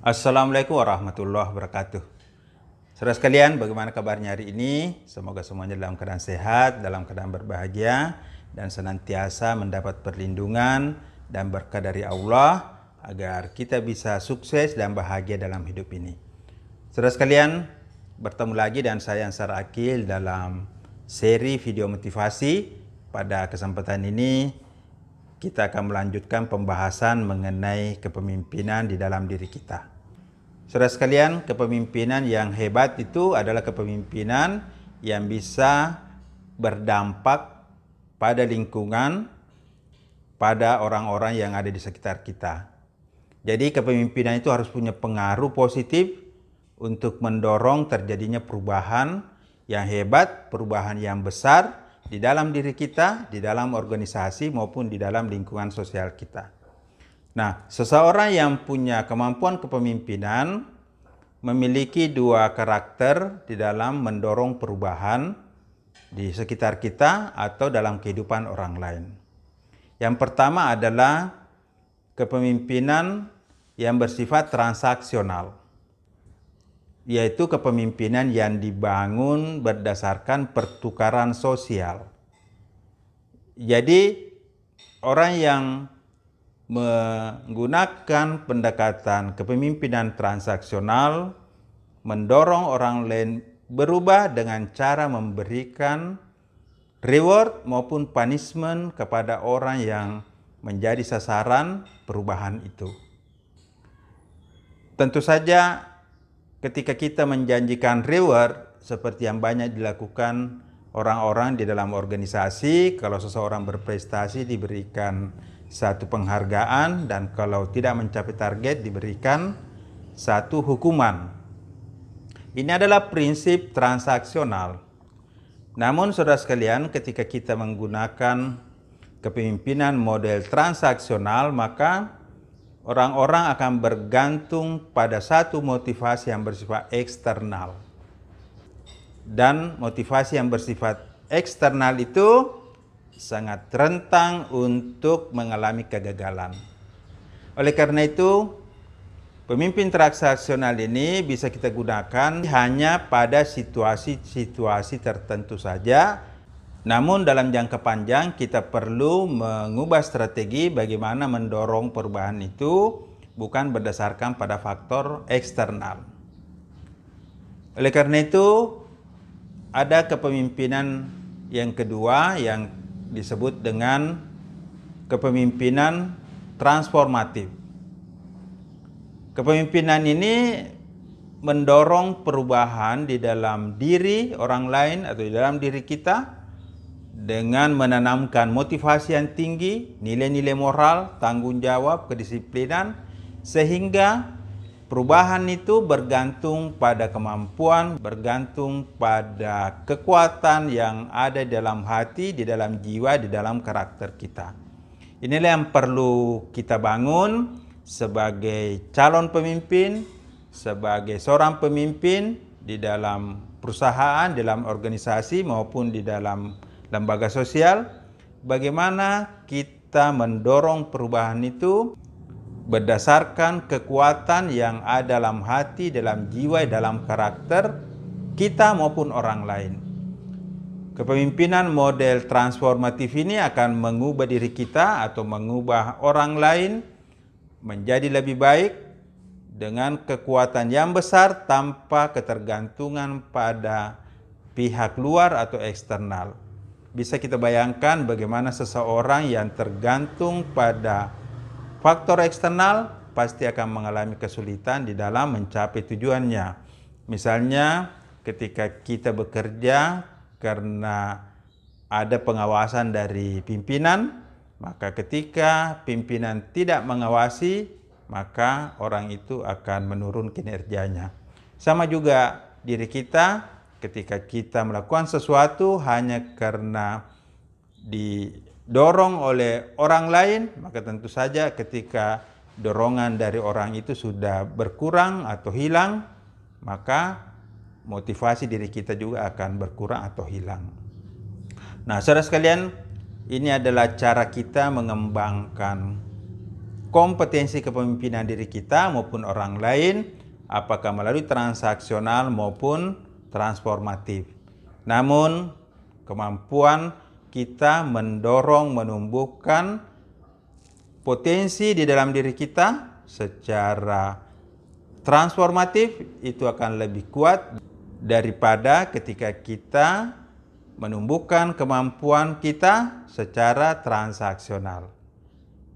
Assalamualaikum warahmatullahi wabarakatuh. Saudara sekalian, bagaimana kabarnya hari ini? Semoga semuanya dalam keadaan sehat, dalam keadaan berbahagia, dan senantiasa mendapat perlindungan dan berkah dari Allah agar kita bisa sukses dan bahagia dalam hidup ini. Saudara sekalian, bertemu lagi dengan saya Ansar Akil dalam seri video motivasi. Pada kesempatan ini, kita akan melanjutkan pembahasan mengenai kepemimpinan di dalam diri kita. Saudara sekalian, kepemimpinan yang hebat itu adalah kepemimpinan yang bisa berdampak pada lingkungan, pada orang-orang yang ada di sekitar kita. Jadi kepemimpinan itu harus punya pengaruh positif untuk mendorong terjadinya perubahan yang hebat, perubahan yang besar, di dalam diri kita, di dalam organisasi maupun di dalam lingkungan sosial kita. Nah, seseorang yang punya kemampuan kepemimpinan memiliki dua karakter di dalam mendorong perubahan di sekitar kita atau dalam kehidupan orang lain. Yang pertama adalah kepemimpinan yang bersifat transaksional yaitu kepemimpinan yang dibangun berdasarkan pertukaran sosial. Jadi orang yang menggunakan pendekatan kepemimpinan transaksional mendorong orang lain berubah dengan cara memberikan reward maupun punishment kepada orang yang menjadi sasaran perubahan itu. Tentu saja ketika kita menjanjikan reward seperti yang banyak dilakukan orang-orang di dalam organisasi, kalau seseorang berprestasi diberikan satu penghargaan dan kalau tidak mencapai target diberikan satu hukuman. Ini adalah prinsip transaksional. Namun saudara sekalian, ketika kita menggunakan kepemimpinan model transaksional, maka Orang-orang akan bergantung pada satu motivasi yang bersifat eksternal. Dan motivasi yang bersifat eksternal itu sangat rentang untuk mengalami kegagalan. Oleh karena itu, pemimpin transaksional ini bisa kita gunakan hanya pada situasi-situasi tertentu saja namun dalam jangka panjang kita perlu mengubah strategi bagaimana mendorong perubahan itu bukan berdasarkan pada faktor eksternal. Oleh karena itu ada kepemimpinan yang kedua yang disebut dengan kepemimpinan transformatif. Kepemimpinan ini mendorong perubahan di dalam diri orang lain atau di dalam diri kita dengan menanamkan motivasi yang tinggi, nilai-nilai moral, tanggung jawab, kedisiplinan, sehingga perubahan itu bergantung pada kemampuan, bergantung pada kekuatan yang ada dalam hati, di dalam jiwa, di dalam karakter kita. Inilah yang perlu kita bangun sebagai calon pemimpin, sebagai seorang pemimpin di dalam perusahaan, dalam organisasi maupun di dalam lembaga sosial, bagaimana kita mendorong perubahan itu berdasarkan kekuatan yang ada dalam hati, dalam jiwa, dalam karakter kita maupun orang lain. Kepemimpinan model transformatif ini akan mengubah diri kita atau mengubah orang lain menjadi lebih baik dengan kekuatan yang besar tanpa ketergantungan pada pihak luar atau eksternal bisa kita bayangkan bagaimana seseorang yang tergantung pada faktor eksternal pasti akan mengalami kesulitan di dalam mencapai tujuannya. Misalnya ketika kita bekerja karena ada pengawasan dari pimpinan, maka ketika pimpinan tidak mengawasi, maka orang itu akan menurun kinerjanya. Sama juga diri kita ketika kita melakukan sesuatu hanya karena didorong oleh orang lain, maka tentu saja ketika dorongan dari orang itu sudah berkurang atau hilang, maka motivasi diri kita juga akan berkurang atau hilang. Nah, saudara sekalian, ini adalah cara kita mengembangkan kompetensi kepemimpinan diri kita maupun orang lain, apakah melalui transaksional maupun transformatif. Namun, kemampuan kita mendorong menumbuhkan potensi di dalam diri kita secara transformatif itu akan lebih kuat daripada ketika kita menumbuhkan kemampuan kita secara transaksional.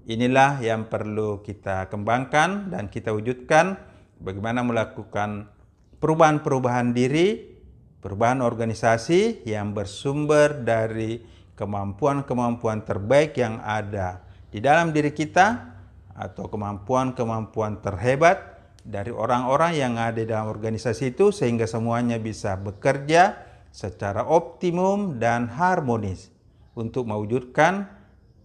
Inilah yang perlu kita kembangkan dan kita wujudkan bagaimana melakukan perubahan-perubahan diri, perubahan organisasi yang bersumber dari kemampuan-kemampuan terbaik yang ada di dalam diri kita atau kemampuan-kemampuan terhebat dari orang-orang yang ada dalam organisasi itu sehingga semuanya bisa bekerja secara optimum dan harmonis untuk mewujudkan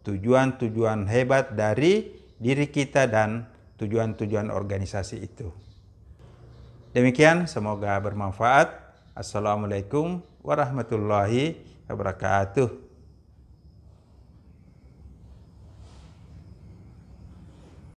tujuan-tujuan hebat dari diri kita dan tujuan-tujuan organisasi itu. Demikian semoga bermanfaat. Assalamualaikum warahmatullahi wabarakatuh.